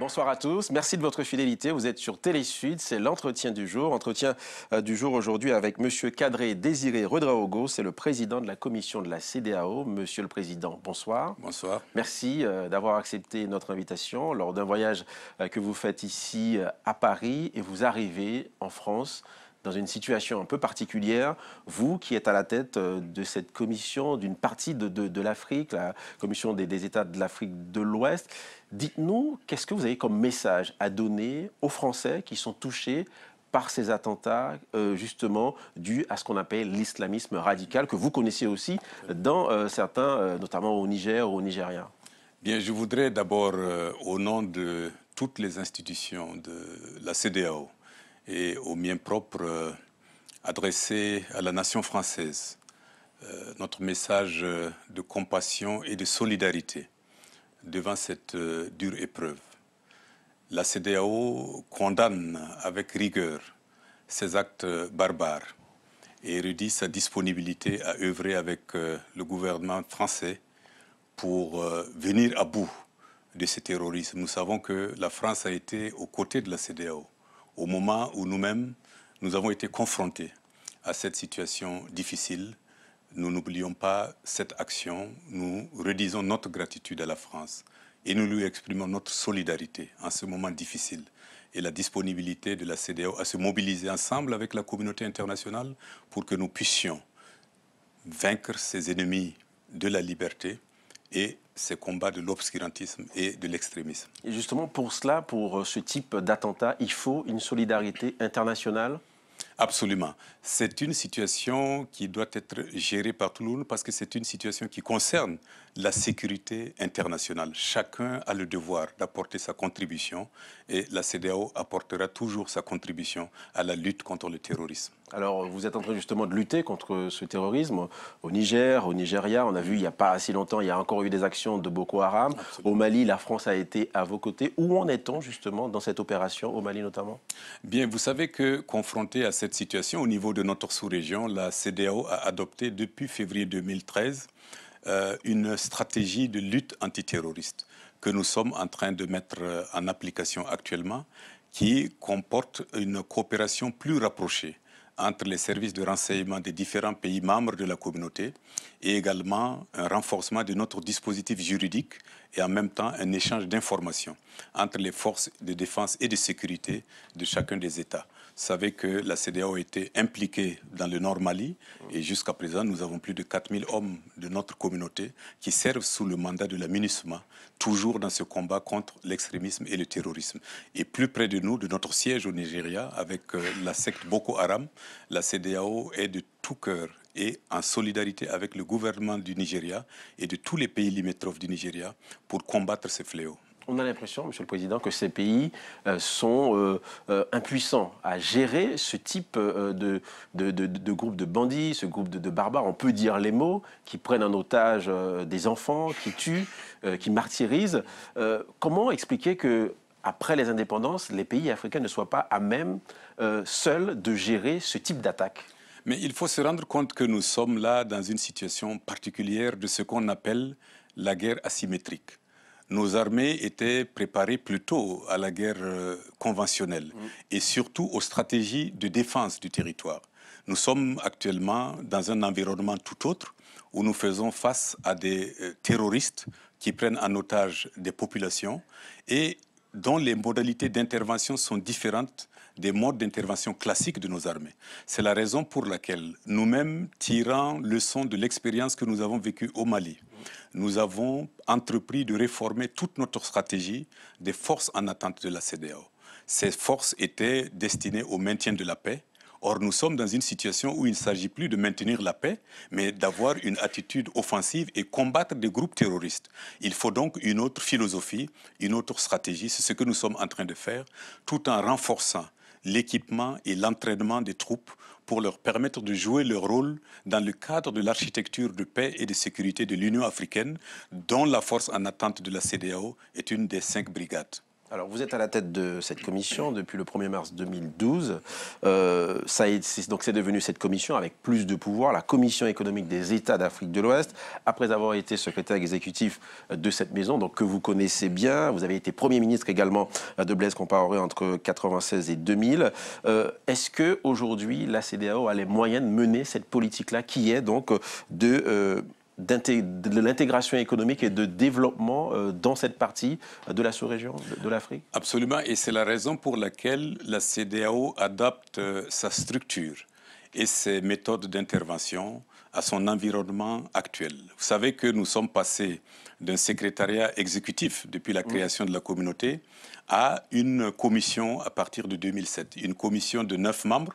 Bonsoir à tous, merci de votre fidélité. Vous êtes sur Télésud, c'est l'entretien du jour. Entretien euh, du jour aujourd'hui avec Monsieur Cadré Désiré Redraogo, c'est le président de la commission de la CDAO. Monsieur le Président, bonsoir. Bonsoir. Merci euh, d'avoir accepté notre invitation lors d'un voyage euh, que vous faites ici à Paris et vous arrivez en France dans une situation un peu particulière, vous qui êtes à la tête euh, de cette commission, d'une partie de, de, l'Afrique, la commission des, États de l'Afrique de l'Ouest. Dites-nous, qu'est-ce que vous avez comme message à donner aux Français qui sont touchés par ces attentats, euh, justement, dus à ce qu'on appelle l'islamisme radical, que vous connaissez aussi dans euh, certains, notamment au Niger ou au Nigeria Bien, je voudrais d'abord, au nom de toutes les institutions de la CDAO, et au miens propres euh, adressé à la nation française euh, notre message euh, de compassion et de solidarité devant cette dure épreuve. La CDAO condamne avec rigueur ces actes barbares et redit sa disponibilité à œuvrer avec le gouvernement français pour venir à bout de ce terrorisme. Nous savons que la France a été aux côtés de la CDAO au moment où nous-mêmes, nous avons été confrontés à cette situation difficile, nous n'oublions pas cette action, nous redisons notre gratitude à la France et nous lui exprimons notre solidarité en ce moment difficile et la disponibilité de la CDAO à se mobiliser ensemble avec la communauté internationale pour que nous puissions vaincre ces ennemis de la liberté et ces combats de l'obscurantisme et de l'extrémisme. Et justement, pour cela, pour euh, ce type d'attentat, il faut une solidarité internationale Absolument. C'est une situation qui doit être gérée par tout le parce que c'est une situation qui concerne la sécurité internationale. Chacun a le devoir d'apporter sa contribution et la CDAO apportera toujours sa contribution à la lutte contre le terrorisme. Alors, vous êtes en train justement de lutter contre ce terrorisme au Niger, au Nigeria. On a vu il n'y a pas si longtemps, il y a encore eu des actions de Boko Haram. Au Mali, la France a été à vos côtés. Où en est-on justement dans cette opération, au Mali notamment Bien, vous savez que confronté à cette situation au niveau de notre sous-région, la CDAO a adopté depuis février 2013 euh, une stratégie de lutte antiterroriste que nous sommes en train de mettre euh, en application actuellement, qui comporte une coopération plus rapprochée entre les services de renseignement des différents pays membres de la communauté et également un renforcement de notre dispositif juridique et en même temps un échange d'informations entre les forces de défense et de sécurité de chacun des États savez que la CDAO était impliquée dans le Nord Mali et jusqu'à présent, nous avons plus de 4000 hommes de notre communauté qui servent sous le mandat de la MINUSMA, toujours dans ce combat contre l'extrémisme et le terrorisme. Et plus près de nous, de notre siège au Nigeria, avec euh, la secte Boko Haram, la CDAO est de tout cœur et en solidarité avec le gouvernement du Nigeria et de tous les pays limitrophes du Nigeria pour combattre ces fléaux on a l'impression, Monsieur le Président, que ces pays euh, sont euh, euh, impuissants à gérer ce type de, groupe de bandits, ce groupe de, barbares, on peut dire les mots, qui prennent en otage des enfants, qui tuent, qui martyrisent. comment expliquer que, après les indépendances, les pays africains ne soient pas à même, seuls, de gérer ce type d'attaque Mais il faut se rendre compte que nous sommes là dans une situation particulière de ce qu'on appelle la guerre asymétrique nos armées étaient préparées plutôt à la guerre euh, conventionnelle mm. et surtout aux stratégies de défense du territoire. Nous sommes actuellement dans un environnement tout autre où nous faisons face à des euh, terroristes qui prennent en otage des populations et dont les modalités d'intervention sont différentes des modes d'intervention classiques de nos armées. C'est la raison pour laquelle nous-mêmes, tirant leçon de l'expérience que nous avons vécue au Mali, nous avons entrepris de réformer toute notre stratégie des forces en attente de la CDAO. Ces forces étaient destinées au maintien de la paix, Or, nous sommes dans une situation où il ne s'agit plus de maintenir la paix, mais d'avoir une attitude offensive et combattre des groupes terroristes. Il faut donc une autre philosophie, une autre stratégie. C'est ce que nous sommes en train de faire, tout en renforçant l'équipement et l'entraînement des troupes pour leur permettre de jouer leur rôle dans le cadre de l'architecture de paix et de sécurité de l'Union africaine, dont la force en attente de la CDAO est une des cinq brigades. Alors, vous êtes à la tête de cette commission depuis le 1er mars 2012. Euh, ça donc, c'est devenu cette commission avec plus de pouvoir, la Commission économique des États d'Afrique de l'Ouest, après avoir été secrétaire exécutif de cette maison, donc que vous connaissez bien. Vous avez été Premier ministre également de Blaise Compaoré entre 1996 et 2000. Euh, est-ce que aujourd'hui la CDAO a les moyens de mener cette politique-là, qui est donc de euh, de l'intégration économique et de développement euh, dans cette partie de la sous-région de l'Afrique Absolument, et c'est la raison pour laquelle la CDAO adapte euh, sa structure et ses méthodes d'intervention à son environnement actuel. Vous savez que nous sommes passés d'un secrétariat exécutif depuis la mmh. création de la communauté à une commission à partir de 2007, une commission de neuf membres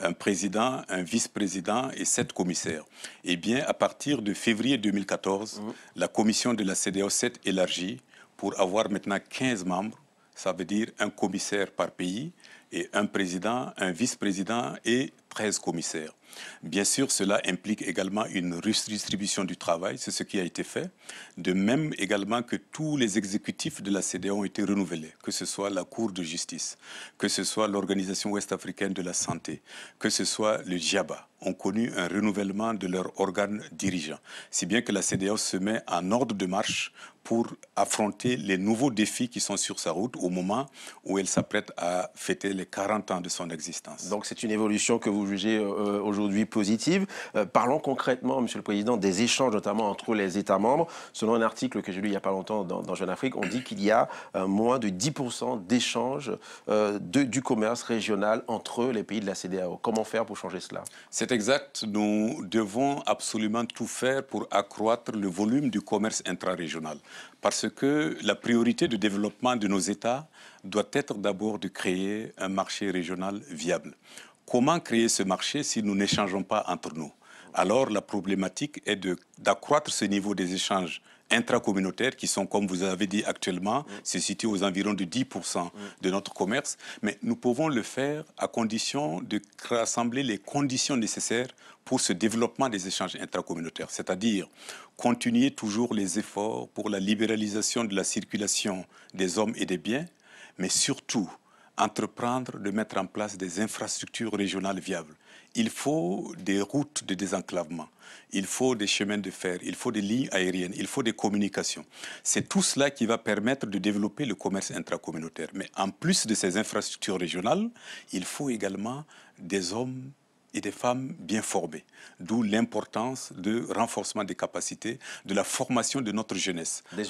un président, un vice-président et sept commissaires. Eh bien, à partir de février 2014, mmh. la commission de la CDO s'est élargie pour avoir maintenant 15 membres, ça veut dire un commissaire par pays, et un président, un vice-président et 13 commissaires. Bien sûr, cela implique également une redistribution du travail, c'est ce qui a été fait. De même également que tous les exécutifs de la CDA e ont été renouvelés, que ce soit la Cour de justice, que ce soit l'Organisation ouest-africaine de la santé, que ce soit le JABA, ont connu un renouvellement de leurs organes dirigeants. Si bien que la CDA e se met en ordre de marche pour affronter les nouveaux défis qui sont sur sa route au moment où elle s'apprête à fêter les 40 ans de son existence. Donc c'est une évolution que vous jugez euh, euh, aujourd'hui positive. Euh, parlons concrètement, Monsieur le Président, des échanges notamment entre les États membres. Selon un article que j'ai lu il n'y a pas longtemps dans, Jeune Afrique, on dit qu'il y a moins de 10% d'échanges du commerce régional entre les pays de la CDAO. Comment faire pour changer cela C'est exact. Nous devons absolument tout faire pour accroître le volume du commerce intra-régional. Parce que la priorité de développement de nos États doit être d'abord de créer un marché régional viable. Comment créer ce marché si nous n'échangeons pas entre nous Alors la problématique est d'accroître ce niveau des échanges intracommunautaires qui sont, comme vous avez dit actuellement, mm. situés se aux environs de 10% mm. de notre commerce. Mais nous pouvons le faire à condition de rassembler les conditions nécessaires pour ce développement des échanges intracommunautaires, c'est-à-dire continuer toujours les efforts pour la libéralisation de la circulation des hommes et des biens, mais surtout entreprendre de mettre en place des infrastructures régionales viables. Il faut des routes de désenclavement, il faut des chemins de fer, il faut des lignes aériennes, il faut des communications. C'est tout cela qui va permettre de développer le commerce intracommunautaire. Mais en plus de ces infrastructures régionales, il faut également des hommes et des femmes bien formées, d'où l'importance de renforcement des capacités, de la formation de notre jeunesse, des,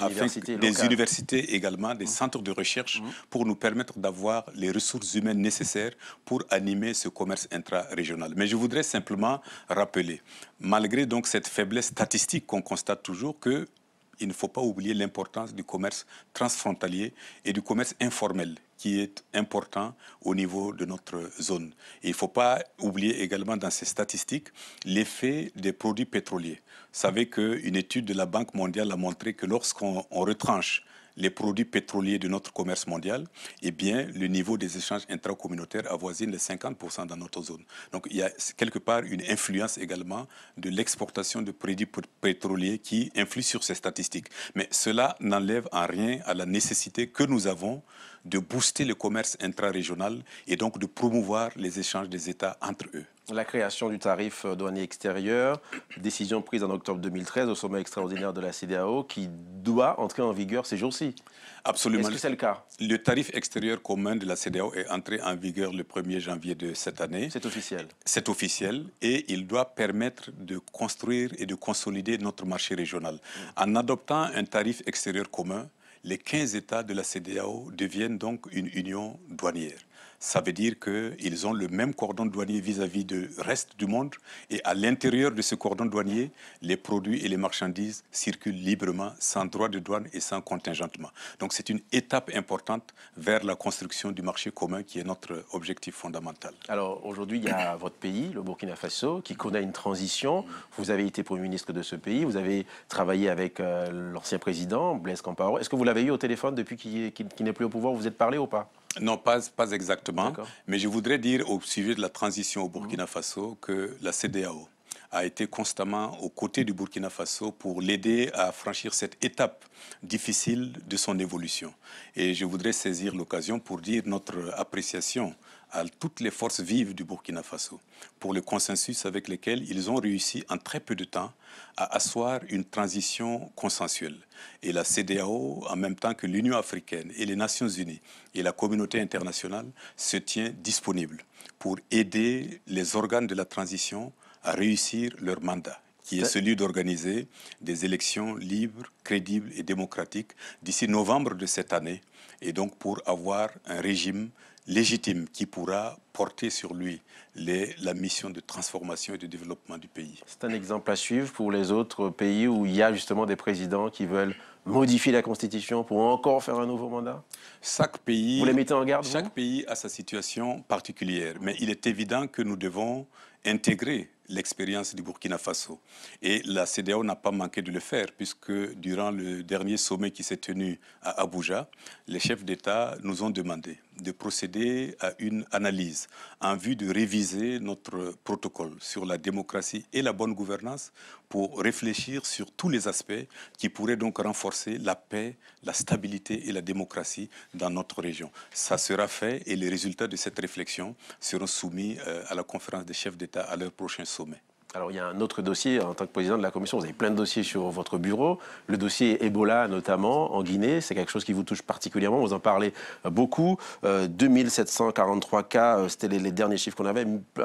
universités, également, des mmh. centres de recherche, mmh. pour nous permettre d'avoir les ressources humaines nécessaires pour animer ce commerce intra-régional. Mais je voudrais simplement rappeler, malgré donc cette faiblesse statistique qu'on constate toujours, qu'il ne faut pas oublier l'importance du commerce transfrontalier et du commerce informel qui est important au niveau de notre zone. il ne faut pas oublier également dans ces statistiques l'effet des produits pétroliers. Vous savez qu'une étude de la Banque mondiale a montré que lorsqu'on retranche les produits pétroliers de notre commerce mondial, eh bien, le niveau des échanges intracommunautaires avoisine les 50% dans notre zone. Donc, il y a quelque part une influence également de l'exportation de produits pétroliers qui influe sur ces statistiques. Mais cela n'enlève en rien à la nécessité que nous avons de booster le commerce intra-régional et donc de promouvoir les échanges des États entre eux. La création du tarif euh, douanier extérieur, décision prise en octobre 2013 au sommet extraordinaire de la CDAO, qui doit entrer en vigueur ces jours-ci. Absolument. Est-ce que c'est le cas Le tarif extérieur commun de la CDAO est entré en vigueur le 1er janvier de cette année. C'est officiel. C'est officiel et il doit permettre de construire et de consolider notre marché régional. Mm. En adoptant un tarif extérieur commun, les 15 États de la CDAO deviennent donc une union douanière ça veut dire qu'ils ont le même cordon douanier vis-à-vis du reste du monde. Et à l'intérieur de ce cordon douanier, les produits et les marchandises circulent librement, sans droit de douane et sans contingentement. Donc c'est une étape importante vers la construction du marché commun qui est notre objectif fondamental. Alors aujourd'hui, il y a votre pays, le Burkina Faso, qui connaît une transition. Vous avez été Premier ministre de ce pays, vous avez travaillé avec euh, l'ancien président, Blaise Compaoré. Est-ce que vous l'avez eu au téléphone depuis qu'il n'est plus au pouvoir Vous vous êtes parlé ou pas non, pas, exactement. Mais je voudrais dire au sujet de la transition au Burkina mhm. Faso que la CDAO a été constamment aux côtés du Burkina Faso pour l'aider à franchir cette étape difficile de son évolution. Et je voudrais saisir l'occasion pour dire notre appréciation à toutes les forces vives du Burkina Faso pour le consensus avec lequel ils ont réussi en très peu de temps à asseoir une transition consensuelle. Et la CDAO, en même temps que l'Union africaine et les Nations unies et la communauté internationale, se tient disponible pour aider les organes de la transition à réussir leur mandat qui est celui d'organiser des élections libres, crédibles et démocratiques d'ici novembre de cette année, et donc pour avoir un régime légitime qui pourra porter sur lui la mission de transformation et de développement du pays. C'est un exemple à suivre pour les autres pays où il y a justement des présidents qui veulent modifier la Constitution pour encore faire un nouveau mandat Chaque pays, vous les mettez en garde, chaque pays a sa situation particulière, mais il est évident que nous devons intégrer l'expérience du Burkina Faso. Et la CDAO n'a pas manqué de le faire, puisque durant le dernier sommet qui s'est tenu à Abuja, les chefs d'État nous ont demandé de procéder à une analyse en vue de réviser notre protocole sur la démocratie et la bonne gouvernance pour réfléchir sur tous les aspects qui pourraient donc renforcer la paix, la stabilité et la démocratie dans notre région. Ça sera fait et les résultats de cette réflexion seront soumis euh, à la conférence des chefs d'État à leur prochain sommet. Alors, il y a un autre dossier en tant que président de la commission. Vous avez plein de dossiers sur votre bureau. Le dossier Ebola, notamment, en Guinée, c'est quelque chose qui vous touche particulièrement. Vous en parlez euh, beaucoup. 2743 euh, cas, euh, c'était les, derniers chiffres qu'on avait, peu,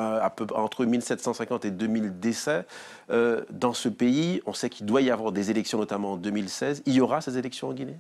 entre 1750 et 2000 décès. dans ce pays, on sait qu'il doit y avoir des élections, notamment en 2016. Il y aura ces élections en Guinée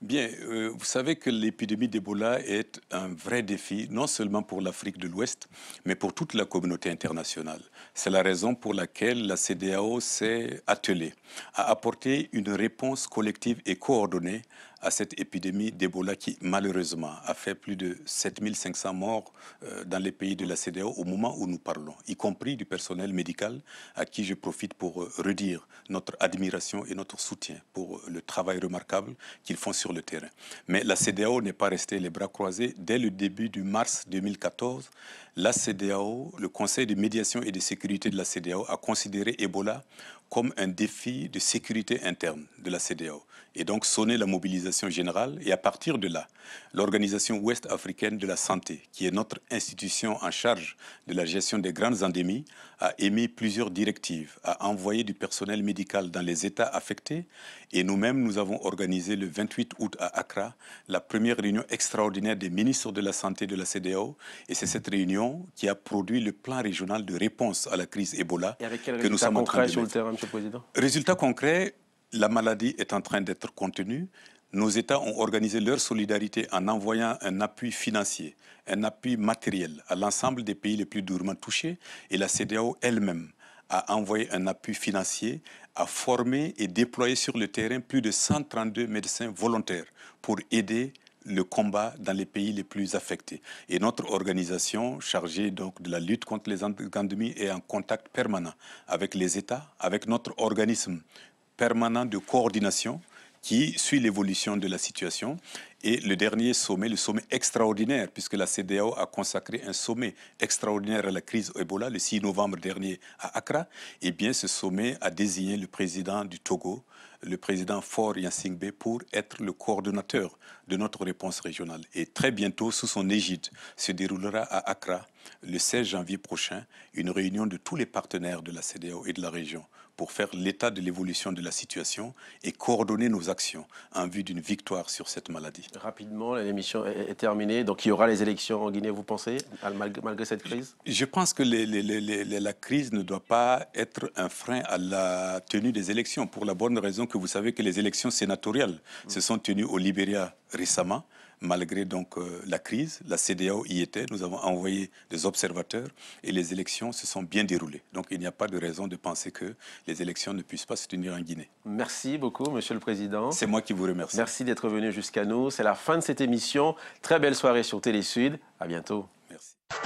Bien, euh, vous savez que l'épidémie d'Ebola est un vrai défi, non seulement pour l'Afrique de l'Ouest, mais pour toute la communauté internationale. C'est la raison pour laquelle la CDAO s'est attelée à apporter une réponse collective et coordonnée à cette épidémie d'Ebola qui malheureusement a fait plus de 7500 morts euh, dans les pays de la CDAO au moment où nous parlons, y compris du personnel médical à qui je profite pour euh, redire notre admiration et notre soutien pour euh, le travail remarquable qu'ils font sur le terrain. Mais la CDAO n'est pas restée les bras croisés. Dès le début du mars 2014, la le Conseil de médiation et de sécurité de la CDAO a considéré Ebola comme un défi de sécurité interne de la CDAO et donc sonner la mobilisation générale et à partir de là, l'Organisation ouest-africaine de la santé, qui est notre institution en charge de la gestion des grandes endémies, a émis plusieurs directives, a envoyé du personnel médical dans les États affectés et nous-mêmes, nous avons organisé le 28 août à Accra la première réunion extraordinaire des ministres de la Santé de la CDAO et c'est cette réunion qui a produit le plan régional de réponse à la crise Ebola que nous sommes en train de sur le terrain, Monsieur le Président Résultat concret, la maladie est en train d'être contenue nos États ont organisé leur solidarité en envoyant un appui financier, un appui matériel à l'ensemble des pays les plus durement touchés et la CDAO elle-même a envoyé un appui financier, a formé et déployé sur le terrain plus de 132 médecins volontaires pour aider le combat dans les pays les plus affectés. Et notre organisation, chargée donc de la lutte contre les pandémies, est en contact permanent avec les États, avec notre organisme permanent de coordination qui suit l'évolution de la situation. Et le dernier sommet, le sommet extraordinaire, puisque la CDAO a consacré un sommet extraordinaire à la crise Ebola le 6 novembre dernier à Accra, et eh bien ce sommet a désigné le président du Togo, le président Faure Yassingbe, pour être le coordonnateur de notre réponse régionale. Et très bientôt, sous son égide, se déroulera à Accra, le 16 janvier prochain, une réunion de tous les partenaires de la CDAO et de la région pour faire l'état de l'évolution de la situation et coordonner nos actions en vue d'une victoire sur cette maladie. Rapidement, l'émission est terminée. Donc il y aura les élections en Guinée, vous pensez, malgré cette crise Je pense que la crise ne doit pas être un frein à la tenue des élections, pour la bonne raison que vous savez que les élections sénatoriales se sont tenues au Libéria récemment, malgré donc euh, la crise. La CDAO y était, nous avons envoyé des observateurs et les élections se sont bien déroulées. Donc il n'y a pas de raison de penser que les élections ne puissent pas se tenir en Guinée. Merci beaucoup, Monsieur le Président. C'est moi qui vous remercie. Merci d'être venu jusqu'à nous. C'est la fin de cette émission. Très belle soirée sur Télé Sud. À bientôt. Merci.